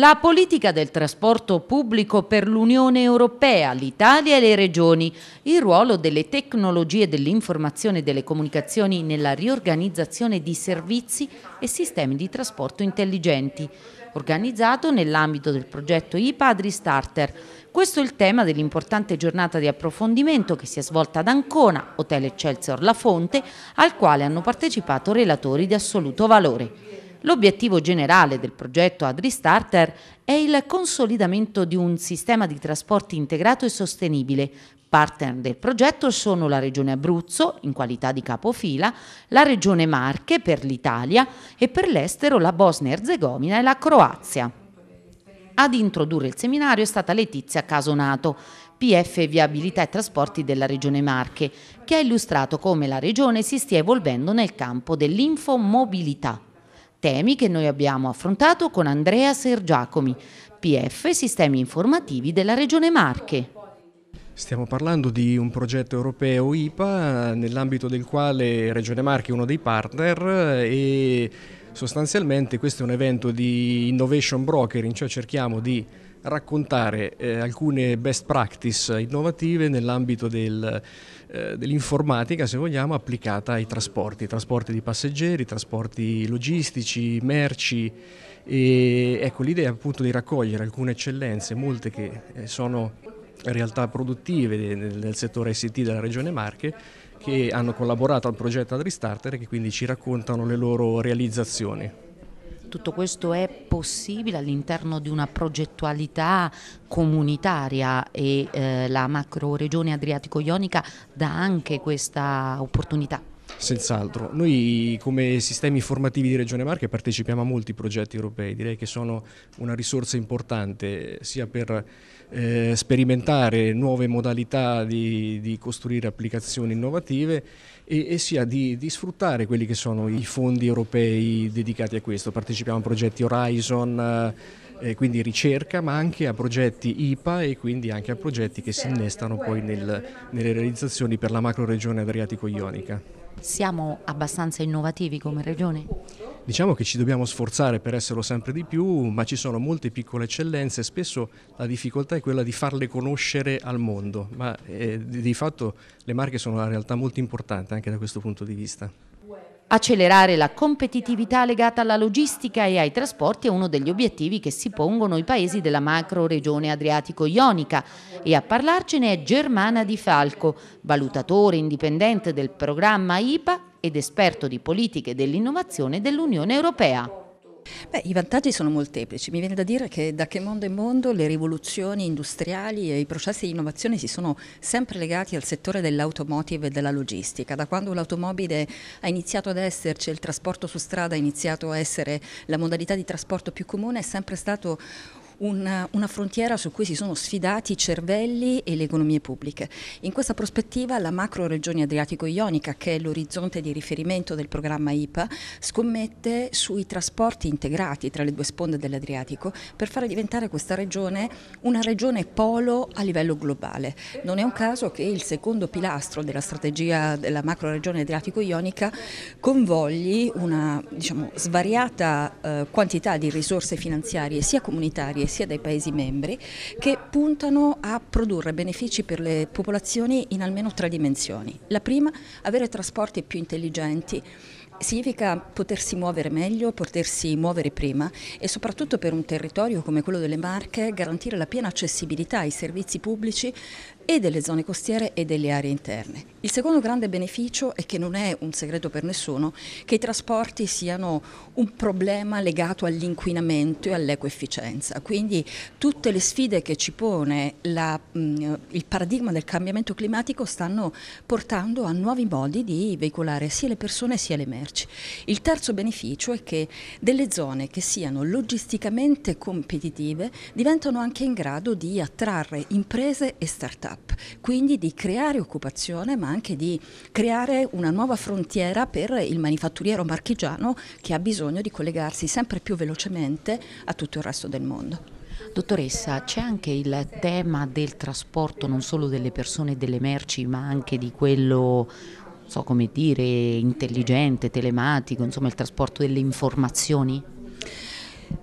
La politica del trasporto pubblico per l'Unione Europea, l'Italia e le regioni, il ruolo delle tecnologie dell'informazione e delle comunicazioni nella riorganizzazione di servizi e sistemi di trasporto intelligenti, organizzato nell'ambito del progetto IPA Starter. Questo è il tema dell'importante giornata di approfondimento che si è svolta ad Ancona, Hotel Excelsior La Fonte, al quale hanno partecipato relatori di assoluto valore. L'obiettivo generale del progetto AdriStarter è il consolidamento di un sistema di trasporti integrato e sostenibile. Partner del progetto sono la Regione Abruzzo, in qualità di capofila, la Regione Marche per l'Italia e per l'estero la Bosnia-Erzegovina e la Croazia. Ad introdurre il seminario è stata Letizia Casonato, PF Viabilità e Trasporti della Regione Marche, che ha illustrato come la Regione si stia evolvendo nel campo dell'infomobilità temi che noi abbiamo affrontato con Andrea Sergiacomi, PF Sistemi Informativi della Regione Marche. Stiamo parlando di un progetto europeo IPA nell'ambito del quale Regione Marche è uno dei partner eh, e sostanzialmente questo è un evento di innovation brokering, cioè cerchiamo di raccontare eh, alcune best practice innovative nell'ambito del, eh, dell'informatica, se vogliamo, applicata ai trasporti, trasporti di passeggeri, trasporti logistici, merci. E, ecco l'idea è appunto di raccogliere alcune eccellenze, molte che eh, sono realtà produttive nel, nel settore ICT della Regione Marche che hanno collaborato al progetto Adristarter e che quindi ci raccontano le loro realizzazioni tutto questo è possibile all'interno di una progettualità comunitaria e eh, la macro regione adriatico-ionica dà anche questa opportunità. Senz'altro, noi come sistemi formativi di Regione Marche partecipiamo a molti progetti europei, direi che sono una risorsa importante sia per eh, sperimentare nuove modalità di, di costruire applicazioni innovative e, e sia di, di, sfruttare quelli che sono i fondi europei dedicati a questo. Partecipiamo a progetti Horizon, eh, quindi ricerca, ma anche a progetti IPA e quindi anche a progetti che si innestano poi nel, nelle realizzazioni per la macro regione adriatico-ionica. Siamo abbastanza innovativi come regione? Diciamo che ci dobbiamo sforzare per esserlo sempre di più, ma ci sono molte piccole eccellenze, e spesso la difficoltà è quella di farle conoscere al mondo, ma eh, di fatto le marche sono una realtà molto importante anche da questo punto di vista. Accelerare la competitività legata alla logistica e ai trasporti è uno degli obiettivi che si pongono i paesi della macro regione adriatico-ionica e a parlarcene è Germana Di Falco, valutatore indipendente del programma IPA ed esperto di politiche dell'innovazione dell'Unione Europea. Beh, I vantaggi sono molteplici, mi viene da dire che da che mondo è mondo le rivoluzioni industriali e i processi di innovazione si sono sempre legati al settore dell'automotive e della logistica, da quando l'automobile ha iniziato ad esserci, il trasporto su strada ha iniziato a essere la modalità di trasporto più comune, è sempre stato una, una frontiera su cui si sono sfidati i cervelli e le economie pubbliche. In questa prospettiva la macro regione adriatico-ionica, che è l'orizzonte di riferimento del programma IPA, scommette sui trasporti integrati tra le due sponde dell'Adriatico per fare diventare questa regione una regione polo a livello globale. Non è un caso che il secondo pilastro della strategia della macro regione adriatico-ionica convogli una diciamo, svariata eh, quantità di risorse finanziarie sia comunitarie sia dai Paesi membri che puntano a produrre benefici per le popolazioni in almeno tre dimensioni. La prima, avere trasporti più intelligenti Significa potersi muovere meglio, potersi muovere prima e soprattutto per un territorio come quello delle Marche garantire la piena accessibilità ai servizi pubblici e delle zone costiere e delle aree interne. Il secondo grande beneficio è che non è un segreto per nessuno che i trasporti siano un problema legato all'inquinamento e all'ecoefficienza, quindi tutte le sfide che ci pone la, il paradigma del cambiamento climatico stanno portando a nuovi modi di veicolare sia le persone sia le merci arrivarci. Il terzo beneficio è che delle zone che siano logisticamente competitive diventano anche in grado di attrarre imprese e start-up, quindi di creare occupazione ma anche di creare una nuova frontiera per il manifatturiero marchigiano che ha bisogno di collegarsi sempre più velocemente a tutto il resto del mondo. Dottoressa, c'è anche il tema del trasporto non solo delle persone e delle merci, ma anche di quello so come dire, intelligente, telematico, insomma il trasporto delle informazioni?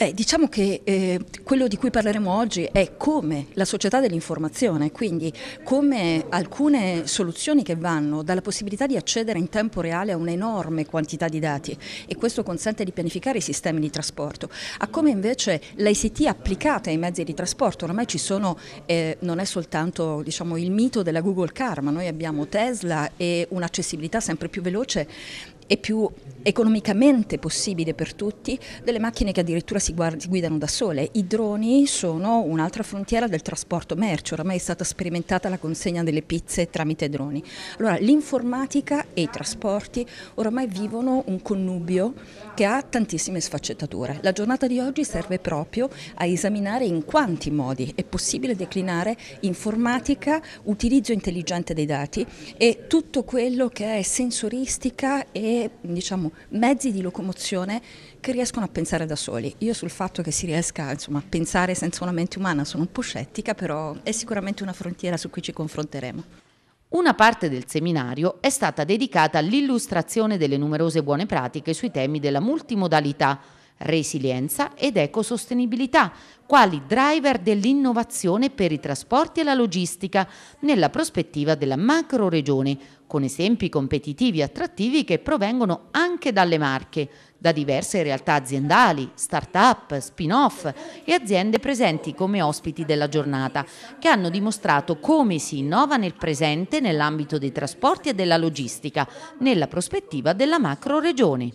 Beh, diciamo che eh, quello di cui parleremo oggi è come la società dell'informazione, quindi come alcune soluzioni che vanno dalla possibilità di accedere in tempo reale a un'enorme quantità di dati e questo consente di pianificare i sistemi di trasporto, a come invece l'ICT applicata ai mezzi di trasporto, ormai ci sono, eh, non è soltanto diciamo, il mito della Google Car, ma noi abbiamo Tesla e un'accessibilità sempre più veloce e più economicamente possibile per tutti, delle macchine che addirittura si, si, guidano da sole. I droni sono un'altra frontiera del trasporto merci, oramai è stata sperimentata la consegna delle pizze tramite droni. Allora l'informatica e i trasporti oramai vivono un connubio che ha tantissime sfaccettature. La giornata di oggi serve proprio a esaminare in quanti modi è possibile declinare informatica, utilizzo intelligente dei dati e tutto quello che è sensoristica e diciamo mezzi di locomozione che riescono a pensare da soli. Io sul fatto che si riesca insomma, a pensare senza una mente umana sono un po' scettica, però è sicuramente una frontiera su cui ci confronteremo. Una parte del seminario è stata dedicata all'illustrazione delle numerose buone pratiche sui temi della multimodalità, resilienza ed ecosostenibilità, quali driver dell'innovazione per i trasporti e la logistica, nella prospettiva della macro-regione, con esempi competitivi e attrattivi che provengono anche dalle marche, da diverse realtà aziendali, start-up, spin-off e aziende presenti come ospiti della giornata, che hanno dimostrato come si innova nel presente nell'ambito dei trasporti e della logistica, nella prospettiva della macro-regione.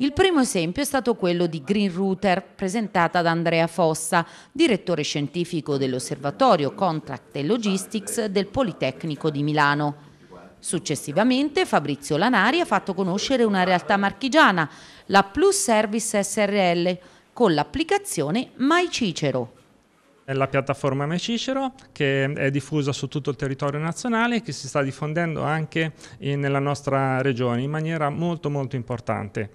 Il primo esempio è stato quello di Green Router, presentata da Andrea Fossa, direttore scientifico dell'Osservatorio Contract e Logistics del Politecnico di Milano. Successivamente Fabrizio Lanari ha fatto conoscere una realtà marchigiana, la Plus Service SRL, con l'applicazione My Cicero. È la piattaforma MyCicero che è diffusa su tutto il territorio nazionale e che si sta diffondendo anche nella nostra regione in maniera molto molto importante.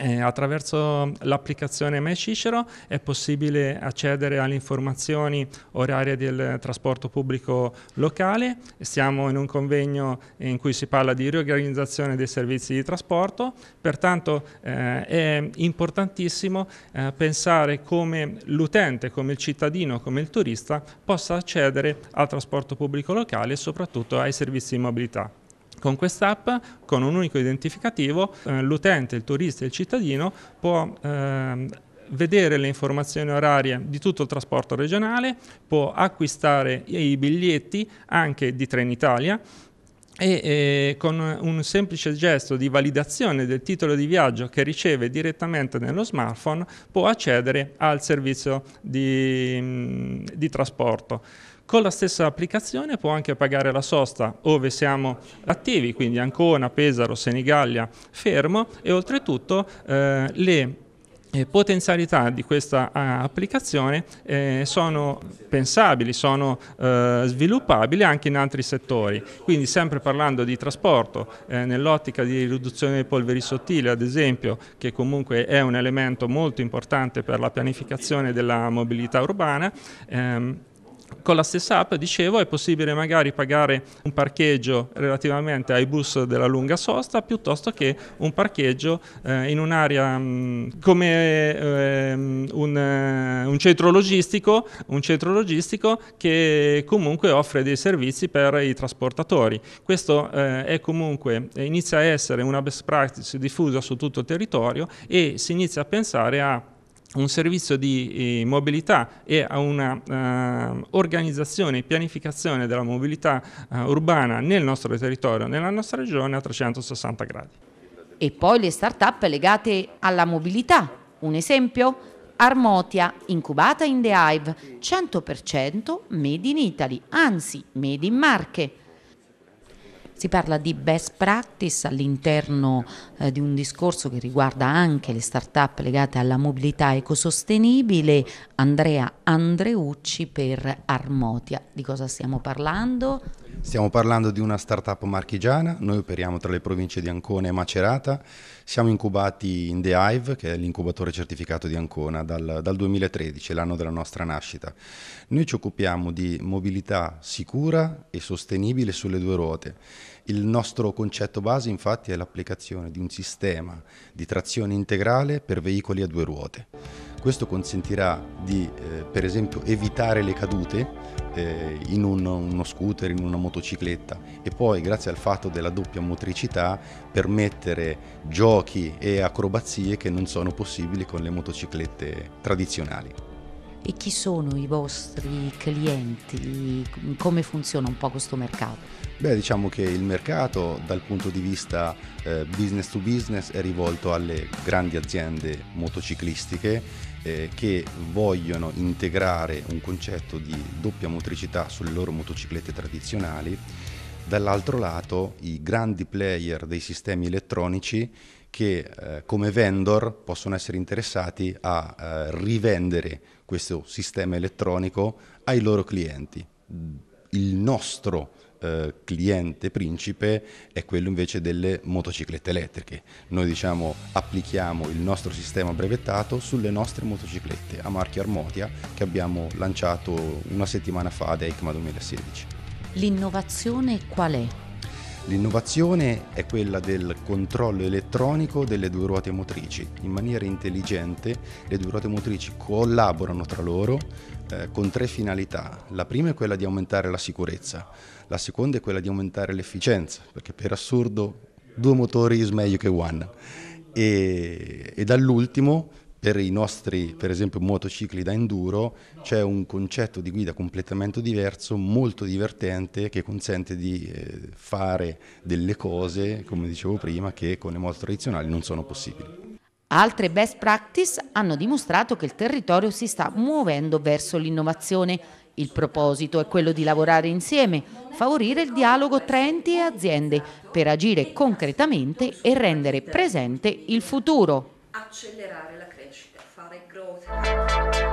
Eh, attraverso l'applicazione My Cicero è possibile accedere alle informazioni orarie del trasporto pubblico locale. Siamo in un convegno in cui si parla di riorganizzazione dei servizi di trasporto, pertanto eh, è importantissimo eh, pensare come l'utente, come il cittadino, come il turista possa accedere al trasporto pubblico locale e soprattutto ai servizi di mobilità. Con quest'app, con un unico identificativo, eh, l'utente, il turista, il cittadino può eh, vedere le informazioni orarie di tutto il trasporto regionale, può acquistare i biglietti anche di Trenitalia e eh, con un semplice gesto di validazione del titolo di viaggio che riceve direttamente nello smartphone può accedere al servizio di, mm, di trasporto. Con la stessa applicazione può anche pagare la sosta ove siamo attivi, quindi Ancona, Pesaro, Senigallia, Fermo e oltretutto eh, le eh, potenzialità di questa eh, applicazione eh, sono pensabili, sono eh, sviluppabili anche in altri settori, quindi sempre parlando di trasporto, eh, nell'ottica di riduzione dei polveri sottili ad esempio, che comunque è un elemento molto importante per la pianificazione della mobilità urbana, ehm, con la stessa app, dicevo, è possibile magari pagare un parcheggio relativamente ai bus della lunga sosta piuttosto che un parcheggio eh, in un'area mm, come ehm, eh, un, un, centro un centro logistico che comunque offre dei servizi per i trasportatori. Questo eh, è comunque, eh, inizia a essere una best practice diffusa su tutto il territorio e si inizia a pensare a un servizio di eh, mobilità e a una eh, organizzazione e pianificazione della mobilità eh, urbana nel nostro territorio, nella nostra regione a 360 gradi. E poi le start-up legate alla mobilità. Un esempio? Armotia, incubata in The Hive, 100% made in Italy, anzi made in Marche. Si parla di best practice all'interno eh, di un discorso che riguarda anche le start-up legate alla mobilità ecosostenibile. Andrea Andreucci per Armotia. Di cosa stiamo parlando? Stiamo parlando di una startup marchigiana, noi operiamo tra le province di Ancona e Macerata, siamo incubati in The Hive, che è l'incubatore certificato di Ancona, dal, dal 2013, l'anno della nostra nascita. Noi ci occupiamo di mobilità sicura e sostenibile sulle due ruote. Il nostro concetto base infatti è l'applicazione di un sistema di trazione integrale per veicoli a due ruote. Questo consentirà di eh, per esempio evitare le cadute eh, in un, uno scooter, in una motocicletta e poi grazie al fatto della doppia motricità permettere giochi e acrobazie che non sono possibili con le motociclette tradizionali e chi sono i vostri clienti, come funziona un po' questo mercato? Beh, diciamo che il mercato dal punto di vista eh, business to business è rivolto alle grandi aziende motociclistiche eh, che vogliono integrare un concetto di doppia motricità sulle loro motociclette tradizionali. Dall'altro lato i grandi player dei sistemi elettronici che eh, come vendor possono essere interessati a eh, rivendere questo sistema elettronico ai loro clienti. Il nostro eh, cliente principe è quello invece delle motociclette elettriche. Noi diciamo applichiamo il nostro sistema brevettato sulle nostre motociclette a marchio Armotia che abbiamo lanciato una settimana fa ad EICMA 2016. L'innovazione qual è? L'innovazione è quella del controllo elettronico delle due ruote motrici. In maniera intelligente le due ruote motrici collaborano tra loro eh, con tre finalità. La prima è quella di aumentare la sicurezza, la seconda è quella di aumentare l'efficienza, perché per assurdo due motori is meglio che one. E, e dall'ultimo per i nostri, per esempio, motocicli da enduro c'è un concetto di guida completamente diverso, molto divertente, che consente di eh, fare delle cose, come dicevo prima, che con le moto tradizionali non sono possibili. Altre best practice hanno dimostrato che il territorio si sta muovendo verso l'innovazione. Il proposito è quello di lavorare insieme, favorire il dialogo tra enti e aziende per agire concretamente e rendere presente il futuro accelerare la crescita, fare growth